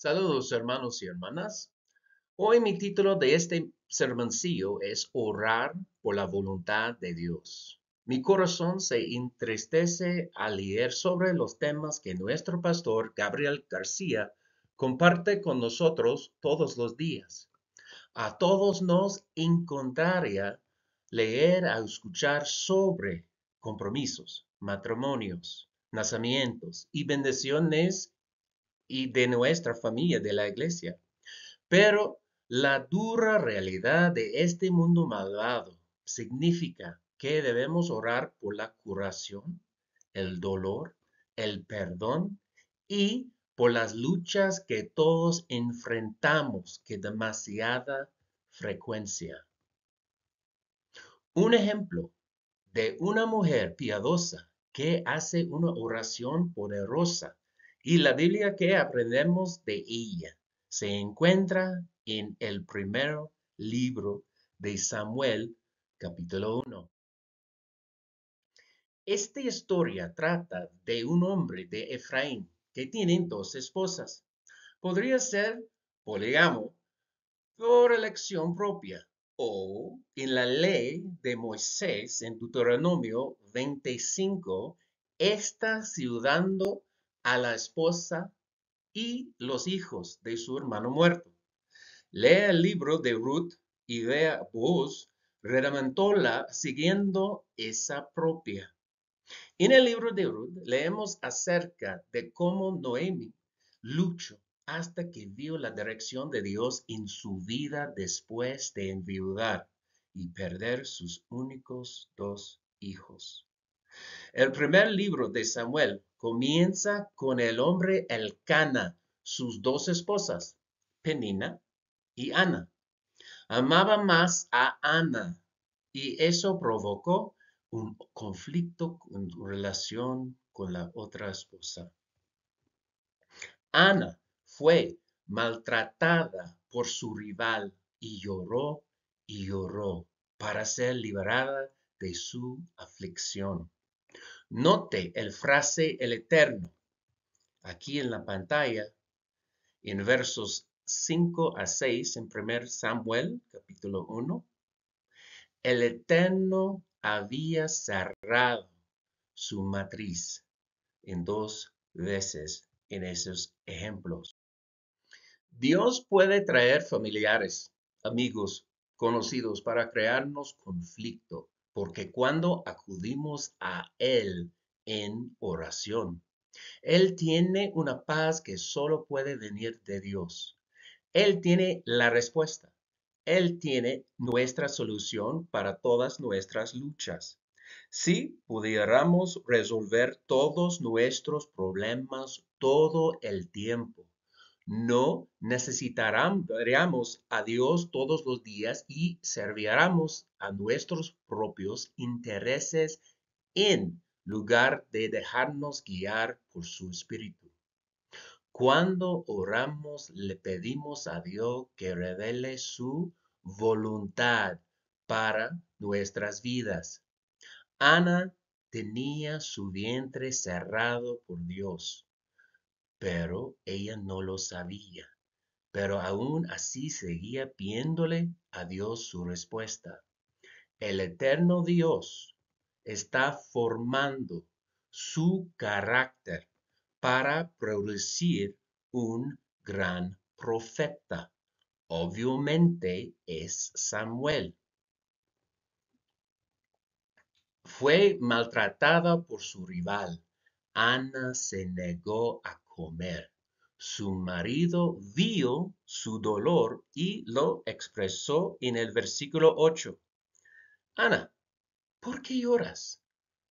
Saludos hermanos y hermanas. Hoy mi título de este sermoncillo es Orar por la voluntad de Dios. Mi corazón se entristece al leer sobre los temas que nuestro pastor Gabriel García comparte con nosotros todos los días. A todos nos encontraría leer o escuchar sobre compromisos, matrimonios, nacimientos y bendiciones y de nuestra familia de la iglesia. Pero la dura realidad de este mundo malvado significa que debemos orar por la curación, el dolor, el perdón y por las luchas que todos enfrentamos que demasiada frecuencia. Un ejemplo de una mujer piadosa que hace una oración poderosa y la Biblia que aprendemos de ella se encuentra en el primer libro de Samuel, capítulo 1. Esta historia trata de un hombre de Efraín que tiene dos esposas. Podría ser poligamo por elección propia o en la ley de Moisés en Deuteronomio 25 está ciudadano a la esposa y los hijos de su hermano muerto. Lea el libro de Ruth y vea Boaz reglamentóla siguiendo esa propia. En el libro de Ruth leemos acerca de cómo Noemi luchó hasta que vio la dirección de Dios en su vida después de enviudar y perder sus únicos dos hijos. El primer libro de Samuel comienza con el hombre Elcana, sus dos esposas, Penina y Ana. Amaba más a Ana y eso provocó un conflicto en relación con la otra esposa. Ana fue maltratada por su rival y lloró y lloró para ser liberada de su aflicción. Note el frase el eterno. Aquí en la pantalla, en versos 5 a 6 en 1 Samuel, capítulo 1, el eterno había cerrado su matriz en dos veces en esos ejemplos. Dios puede traer familiares, amigos, conocidos para crearnos conflicto, porque cuando acudimos a Él en oración, Él tiene una paz que solo puede venir de Dios. Él tiene la respuesta. Él tiene nuestra solución para todas nuestras luchas. Si pudiéramos resolver todos nuestros problemas todo el tiempo, no necesitaremos a Dios todos los días y serviremos a nuestros propios intereses en lugar de dejarnos guiar por su espíritu. Cuando oramos, le pedimos a Dios que revele su voluntad para nuestras vidas. Ana tenía su vientre cerrado por Dios pero ella no lo sabía. Pero aún así seguía pidiéndole a Dios su respuesta. El eterno Dios está formando su carácter para producir un gran profeta. Obviamente es Samuel. Fue maltratada por su rival. Ana se negó a comer. Su marido vio su dolor y lo expresó en el versículo 8. Ana, ¿por qué lloras?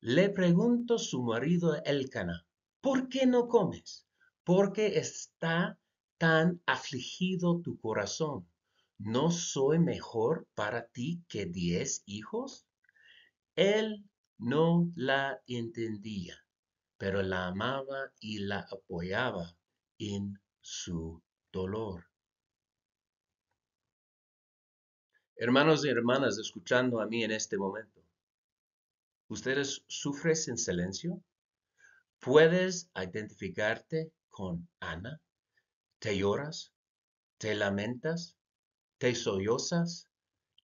Le preguntó su marido Elcana, ¿por qué no comes? ¿Por qué está tan afligido tu corazón? ¿No soy mejor para ti que diez hijos? Él no la entendía pero la amaba y la apoyaba en su dolor. Hermanos y hermanas, escuchando a mí en este momento, ¿ustedes sufres en silencio? ¿Puedes identificarte con Ana? ¿Te lloras? ¿Te lamentas? ¿Te sollozas?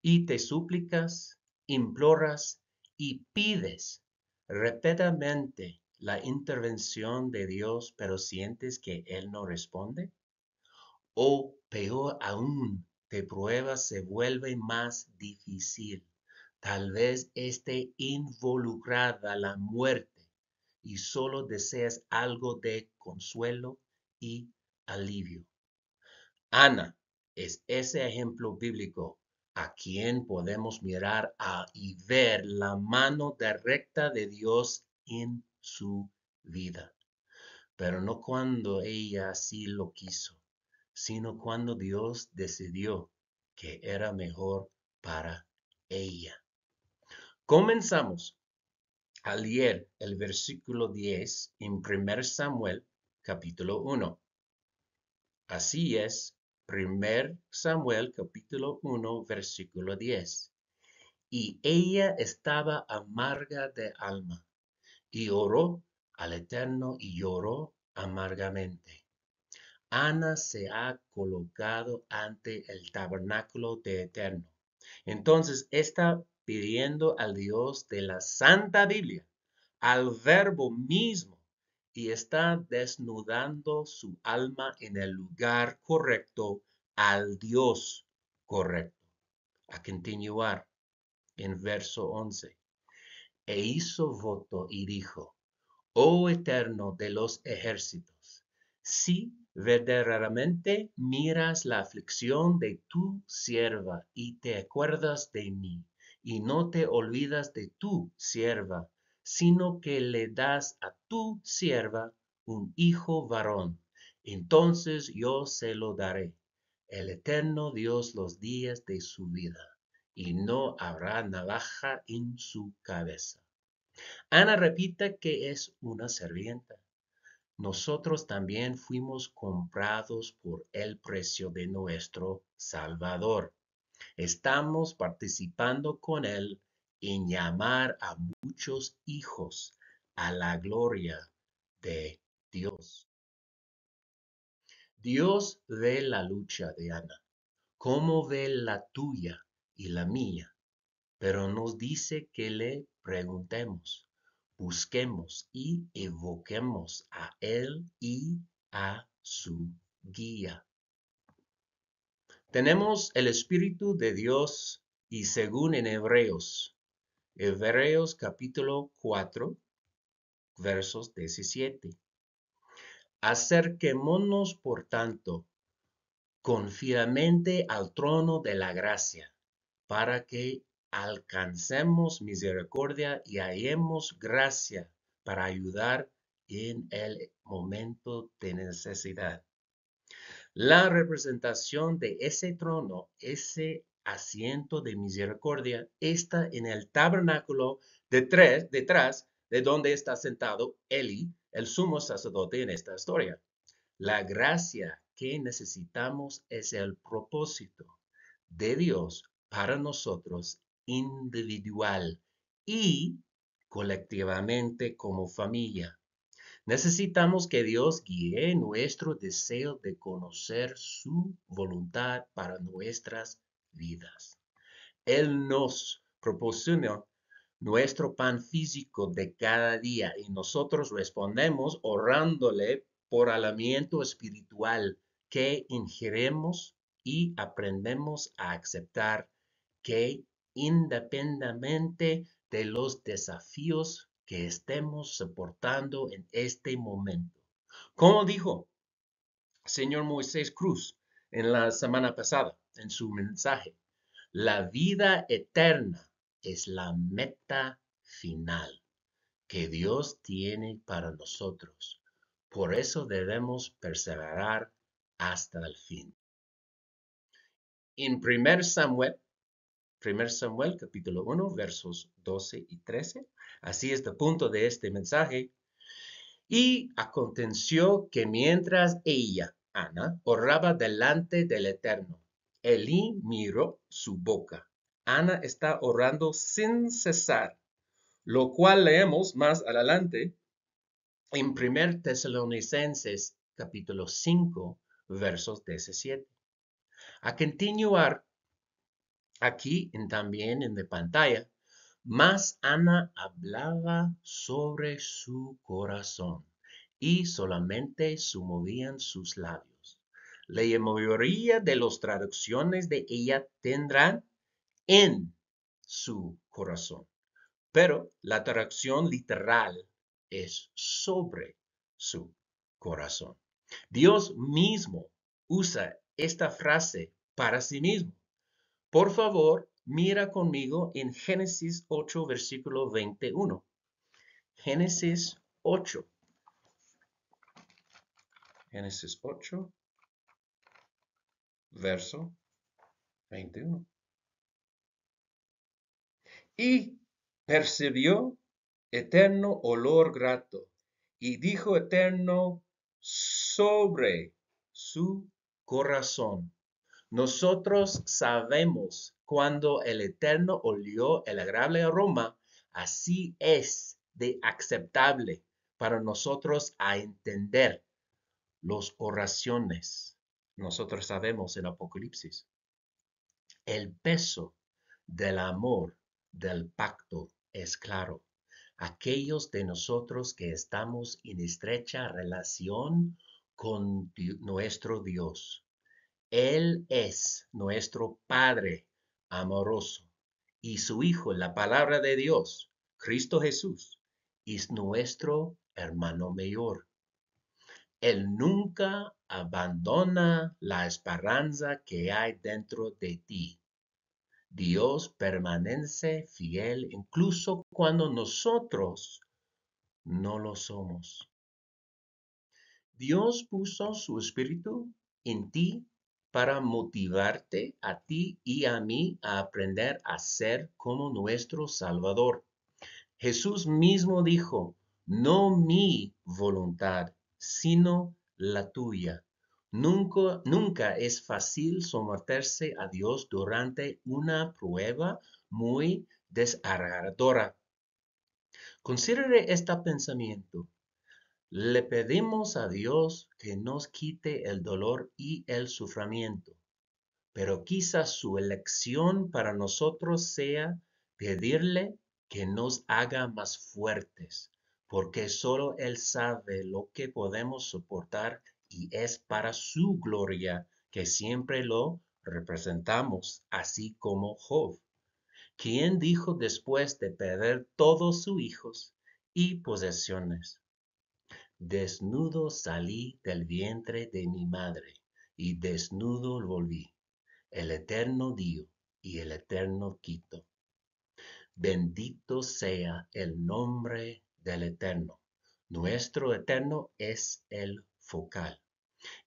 ¿Y te suplicas, imploras y pides repetidamente la intervención de Dios, pero sientes que Él no responde? O peor aún, te prueba se vuelve más difícil. Tal vez esté involucrada la muerte y solo deseas algo de consuelo y alivio. Ana es ese ejemplo bíblico a quien podemos mirar a y ver la mano directa de Dios en su vida. Pero no cuando ella así lo quiso, sino cuando Dios decidió que era mejor para ella. Comenzamos a leer el versículo 10 en 1 Samuel capítulo 1. Así es, 1 Samuel capítulo 1 versículo 10. Y ella estaba amarga de alma y oró al Eterno y lloró amargamente. Ana se ha colocado ante el tabernáculo de Eterno. Entonces está pidiendo al Dios de la Santa Biblia, al Verbo mismo, y está desnudando su alma en el lugar correcto al Dios correcto. A continuar en verso 11 e hizo voto y dijo, Oh eterno de los ejércitos, si verdaderamente miras la aflicción de tu sierva y te acuerdas de mí, y no te olvidas de tu sierva, sino que le das a tu sierva un hijo varón, entonces yo se lo daré, el eterno Dios los días de su vida y no habrá navaja en su cabeza. Ana repita que es una servienta. Nosotros también fuimos comprados por el precio de nuestro Salvador. Estamos participando con Él en llamar a muchos hijos a la gloria de Dios. Dios ve la lucha de Ana. como ve la tuya? y la mía, pero nos dice que le preguntemos, busquemos y evoquemos a Él y a su guía. Tenemos el Espíritu de Dios y según en Hebreos, Hebreos capítulo 4, versos 17. Acerquémonos, por tanto, confiadamente al trono de la gracia para que alcancemos misericordia y hallemos gracia para ayudar en el momento de necesidad. La representación de ese trono, ese asiento de misericordia, está en el tabernáculo de tres, detrás de donde está sentado Eli, el sumo sacerdote en esta historia. La gracia que necesitamos es el propósito de Dios para nosotros individual y colectivamente como familia. Necesitamos que Dios guíe nuestro deseo de conocer su voluntad para nuestras vidas. Él nos proporciona nuestro pan físico de cada día y nosotros respondemos orándole por alimento espiritual que ingeremos y aprendemos a aceptar que independientemente de los desafíos que estemos soportando en este momento. Como dijo señor Moisés Cruz en la semana pasada, en su mensaje, la vida eterna es la meta final que Dios tiene para nosotros. Por eso debemos perseverar hasta el fin. En 1 Samuel 1 Samuel capítulo 1 versos 12 y 13. Así es el punto de este mensaje. Y aconteció que mientras ella, Ana, oraba delante del Eterno, Elí miró su boca. Ana está orando sin cesar, lo cual leemos más adelante en 1 Tesalonicenses capítulo 5 versos 17. A continuar aquí en, también en la pantalla. más Ana hablaba sobre su corazón y solamente su movían sus labios. La mayoría de las traducciones de ella tendrán en su corazón, pero la traducción literal es sobre su corazón. Dios mismo usa esta frase para sí mismo. Por favor, mira conmigo en Génesis 8, versículo 21. Génesis 8. Génesis 8, verso 21. Y percibió eterno olor grato y dijo eterno sobre su corazón. Nosotros sabemos cuando el Eterno olió el agradable aroma, así es de aceptable para nosotros a entender las oraciones. Nosotros sabemos en Apocalipsis el peso del amor del pacto es claro. Aquellos de nosotros que estamos en estrecha relación con nuestro Dios, él es nuestro Padre amoroso y su Hijo, la palabra de Dios, Cristo Jesús, es nuestro hermano mayor. Él nunca abandona la esperanza que hay dentro de ti. Dios permanece fiel incluso cuando nosotros no lo somos. Dios puso su espíritu en ti para motivarte a ti y a mí a aprender a ser como nuestro Salvador. Jesús mismo dijo, no mi voluntad, sino la tuya. Nunca, es fácil someterse a Dios durante una prueba muy desarradora. Considere este pensamiento. Le pedimos a Dios que nos quite el dolor y el sufrimiento, pero quizás su elección para nosotros sea pedirle que nos haga más fuertes, porque solo Él sabe lo que podemos soportar y es para su gloria que siempre lo representamos, así como Job, quien dijo después de perder todos sus hijos y posesiones, Desnudo salí del vientre de mi madre, y desnudo volví. El Eterno dio, y el Eterno Quito. Bendito sea el nombre del Eterno. Nuestro Eterno es el focal.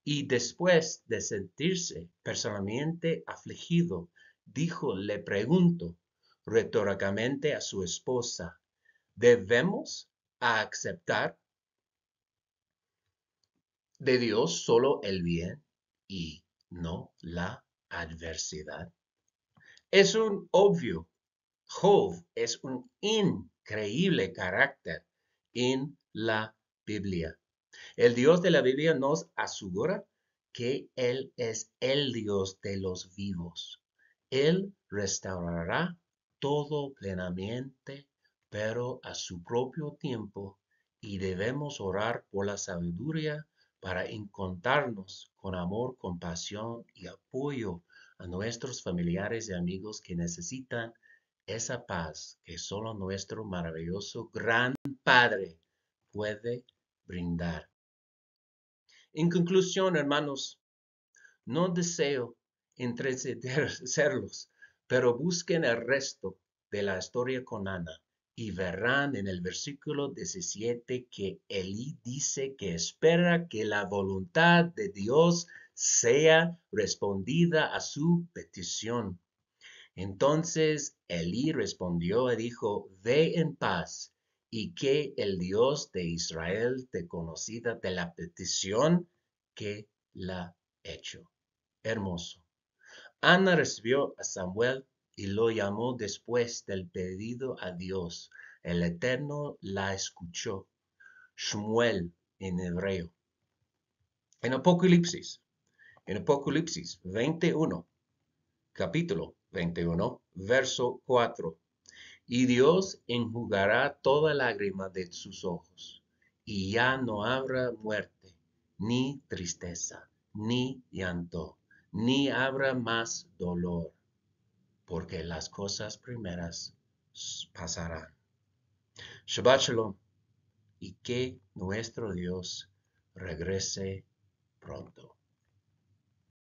Y después de sentirse personalmente afligido, dijo, le pregunto, retóricamente a su esposa, ¿debemos aceptar de Dios solo el bien y no la adversidad. Es un obvio. Job es un increíble carácter en la Biblia. El Dios de la Biblia nos asegura que Él es el Dios de los vivos. Él restaurará todo plenamente, pero a su propio tiempo, y debemos orar por la sabiduría para encontrarnos con amor, compasión y apoyo a nuestros familiares y amigos que necesitan esa paz que solo nuestro maravilloso gran Padre puede brindar. En conclusión, hermanos, no deseo entretenerlos, pero busquen el resto de la historia con Ana y verán en el versículo 17 que Elí dice que espera que la voluntad de Dios sea respondida a su petición. Entonces Elí respondió y dijo, ve en paz y que el Dios de Israel te conocida de la petición que la hecho. Hermoso. Ana recibió a Samuel y lo llamó después del pedido a Dios. El Eterno la escuchó. Shmuel en hebreo. En Apocalipsis, en Apocalipsis 21, capítulo 21, verso 4. Y Dios enjugará toda lágrima de sus ojos, y ya no habrá muerte, ni tristeza, ni llanto, ni habrá más dolor porque las cosas primeras pasarán. Shabbat Shalom y que nuestro Dios regrese pronto.